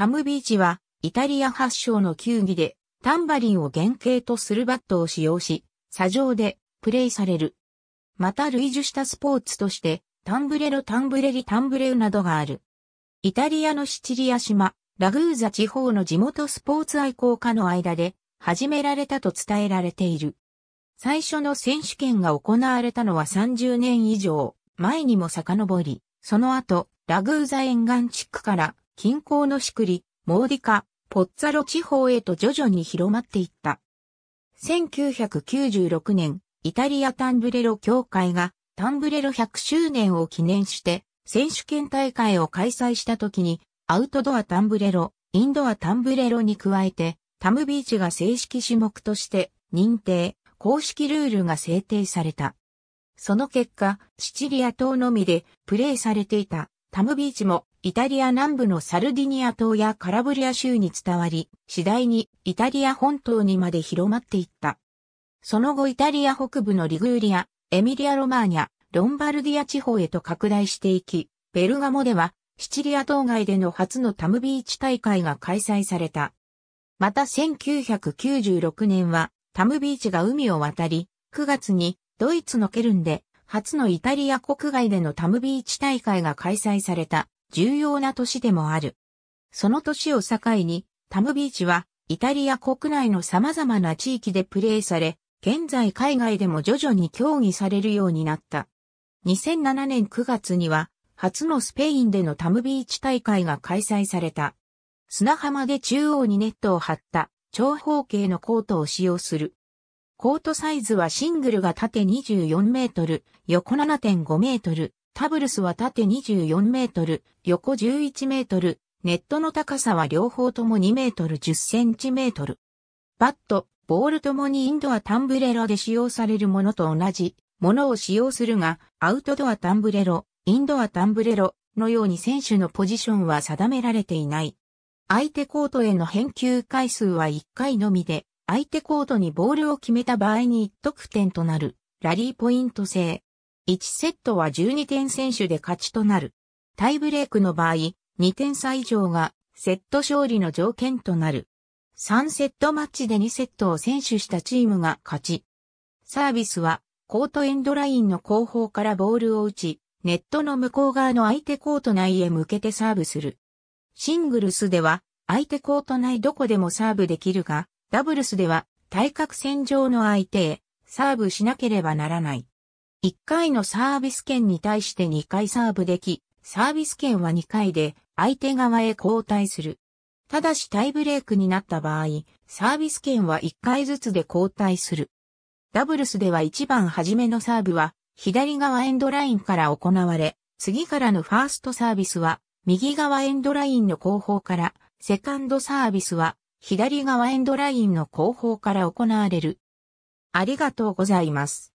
タムビーチは、イタリア発祥の球技で、タンバリンを原型とするバットを使用し、砂上でプレイされる。また類似したスポーツとして、タンブレロタンブレリタンブレウなどがある。イタリアのシチリア島、ラグーザ地方の地元スポーツ愛好家の間で始められたと伝えられている。最初の選手権が行われたのは30年以上前にも遡り、その後、ラグーザ沿岸地区から近郊のシクリ、モーディカ、ポッツァロ地方へと徐々に広まっていった。1996年、イタリアタンブレロ協会がタンブレロ100周年を記念して選手権大会を開催した時にアウトドアタンブレロ、インドアタンブレロに加えてタムビーチが正式種目として認定、公式ルールが制定された。その結果、シチリア島のみでプレーされていたタムビーチもイタリア南部のサルディニア島やカラブリア州に伝わり、次第にイタリア本島にまで広まっていった。その後イタリア北部のリグーリア、エミリア・ロマーニャ、ロンバルディア地方へと拡大していき、ベルガモではシチリア島外での初のタムビーチ大会が開催された。また1996年はタムビーチが海を渡り、9月にドイツのケルンで初のイタリア国外でのタムビーチ大会が開催された。重要な都市でもある。その年を境に、タムビーチは、イタリア国内の様々な地域でプレーされ、現在海外でも徐々に競技されるようになった。2007年9月には、初のスペインでのタムビーチ大会が開催された。砂浜で中央にネットを張った長方形のコートを使用する。コートサイズはシングルが縦24メートル、横7.5メートル、タブルスは縦24メートル、横11メートル、ネットの高さは両方とも2メートル10センチメートル。バット、ボールともにインドアタンブレロで使用されるものと同じものを使用するが、アウトドアタンブレロ、インドアタンブレロのように選手のポジションは定められていない。相手コートへの返球回数は1回のみで、相手コートにボールを決めた場合に1得点となる、ラリーポイント制。1セットは12点選手で勝ちとなる。タイブレークの場合、2点差以上がセット勝利の条件となる。3セットマッチで2セットを選手したチームが勝ち。サービスは、コートエンドラインの後方からボールを打ち、ネットの向こう側の相手コート内へ向けてサーブする。シングルスでは、相手コート内どこでもサーブできるが、ダブルスでは、対角線上の相手へ、サーブしなければならない。1回のサービス券に対して2回サーブでき、サービス券は2回で相手側へ交代する。ただしタイブレークになった場合、サービス券は1回ずつで交代する。ダブルスでは1番初めのサーブは左側エンドラインから行われ、次からのファーストサービスは右側エンドラインの後方から、セカンドサービスは左側エンドラインの後方から行われる。ありがとうございます。